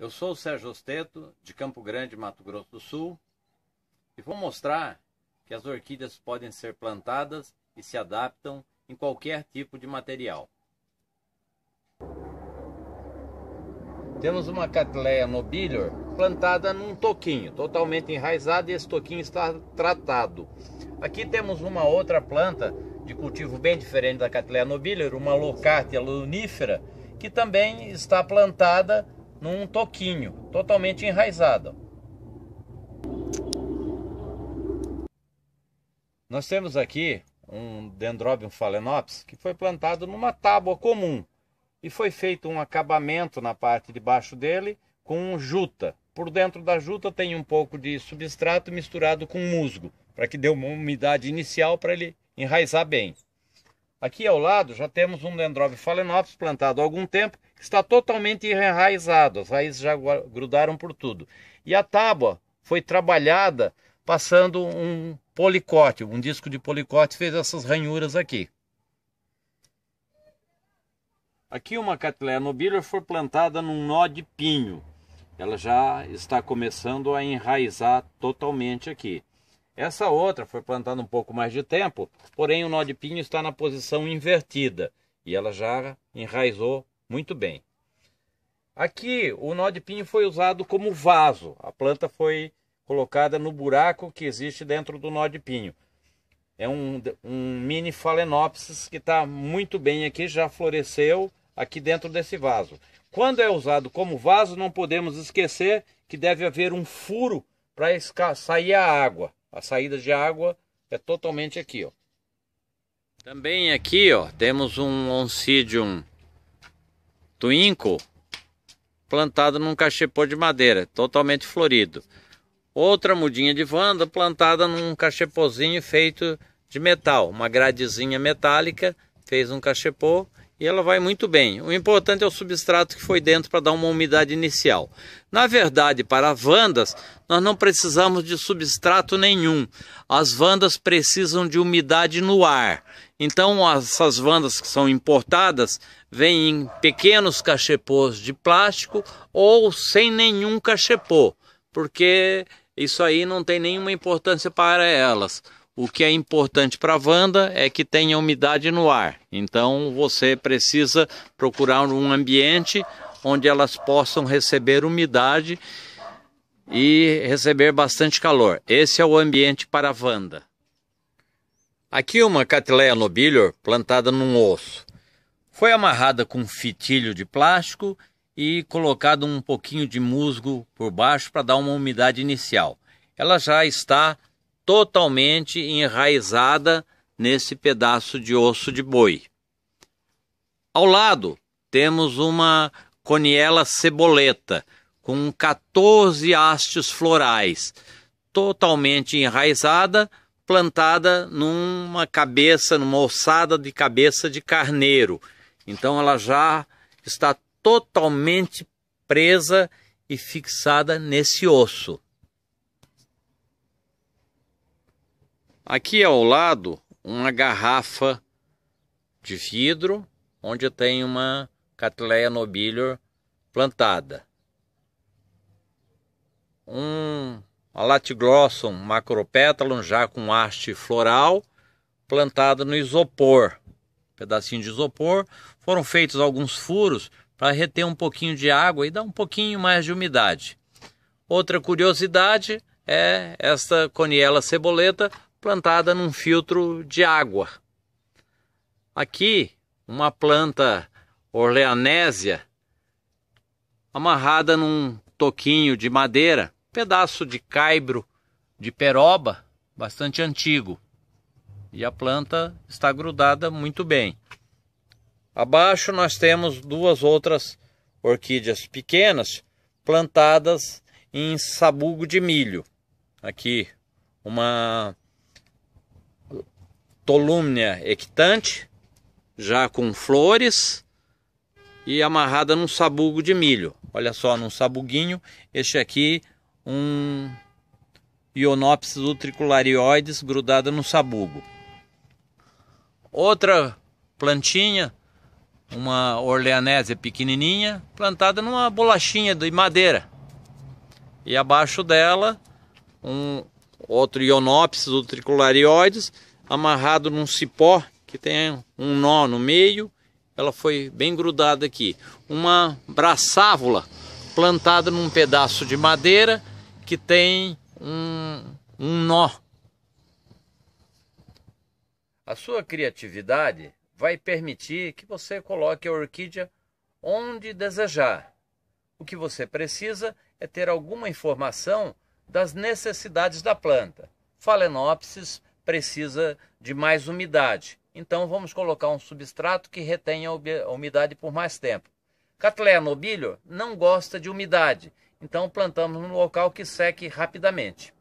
Eu sou o Sérgio Osteto, de Campo Grande, Mato Grosso do Sul, e vou mostrar que as orquídeas podem ser plantadas e se adaptam em qualquer tipo de material. Temos uma Catleia nobilior plantada num toquinho, totalmente enraizada, e esse toquinho está tratado. Aqui temos uma outra planta de cultivo bem diferente da Catleia nobilior, uma Locatia lunífera, que também está plantada num toquinho, totalmente enraizada. Nós temos aqui um Dendrobium phalaenopsis que foi plantado numa tábua comum e foi feito um acabamento na parte de baixo dele com juta. Por dentro da juta tem um pouco de substrato misturado com musgo, para que dê uma umidade inicial para ele enraizar bem. Aqui ao lado já temos um Dendrobium phalaenopsis plantado há algum tempo está totalmente enraizado, as raízes já grudaram por tudo. E a tábua foi trabalhada passando um policote, um disco de policote fez essas ranhuras aqui. Aqui uma Cattleya nobilia foi plantada num nó de pinho. Ela já está começando a enraizar totalmente aqui. Essa outra foi plantada um pouco mais de tempo, porém o nó de pinho está na posição invertida e ela já enraizou muito bem. Aqui o nó de pinho foi usado como vaso. A planta foi colocada no buraco que existe dentro do nó de pinho. É um, um mini Phalaenopsis que está muito bem aqui, já floresceu aqui dentro desse vaso. Quando é usado como vaso, não podemos esquecer que deve haver um furo para sair a água. A saída de água é totalmente aqui, ó. Também aqui, ó, temos um Oncidium Tuínco plantado num cachepô de madeira, totalmente florido. Outra mudinha de vanda plantada num cachepozinho feito de metal, uma gradezinha metálica, fez um cachepô e ela vai muito bem. O importante é o substrato que foi dentro para dar uma umidade inicial. Na verdade, para vandas, nós não precisamos de substrato nenhum. As vandas precisam de umidade no ar. Então, essas vandas que são importadas vêm em pequenos cachepôs de plástico ou sem nenhum cachepô, porque isso aí não tem nenhuma importância para elas. O que é importante para a Wanda é que tenha umidade no ar. Então você precisa procurar um ambiente onde elas possam receber umidade e receber bastante calor. Esse é o ambiente para a Wanda. Aqui uma Catileia nobilior plantada num osso. Foi amarrada com um fitilho de plástico e colocado um pouquinho de musgo por baixo para dar uma umidade inicial. Ela já está totalmente enraizada nesse pedaço de osso de boi. Ao lado, temos uma coniela ceboleta com 14 hastes florais, totalmente enraizada, plantada numa cabeça, numa ossada de cabeça de carneiro. Então ela já está totalmente presa e fixada nesse osso. Aqui ao lado, uma garrafa de vidro onde tem uma Cattleya nobilior plantada. Um a Latiglossum macropétalum, já com haste floral plantada no isopor, um pedacinho de isopor. Foram feitos alguns furos para reter um pouquinho de água e dar um pouquinho mais de umidade. Outra curiosidade é esta coniela ceboleta plantada num filtro de água. Aqui, uma planta orleanésia amarrada num toquinho de madeira, pedaço de caibro de peroba, bastante antigo. E a planta está grudada muito bem. Abaixo nós temos duas outras orquídeas pequenas plantadas em sabugo de milho. Aqui uma tolúmnia equitante, já com flores e amarrada num sabugo de milho. Olha só, num sabuguinho. Este aqui, um Ionopsis utricularioides grudada no sabugo. Outra plantinha, uma orleanésia pequenininha, plantada numa bolachinha de madeira. E abaixo dela, um outro Ionopsis utricularioides amarrado num cipó que tem um nó no meio, ela foi bem grudada aqui. Uma braçávola plantada num pedaço de madeira que tem um, um nó. A sua criatividade vai permitir que você coloque a orquídea onde desejar. O que você precisa é ter alguma informação das necessidades da planta. Phalaenopsis precisa de mais umidade. Então vamos colocar um substrato que retenha a umidade por mais tempo. Catleia nobilio não gosta de umidade, então plantamos num local que seque rapidamente.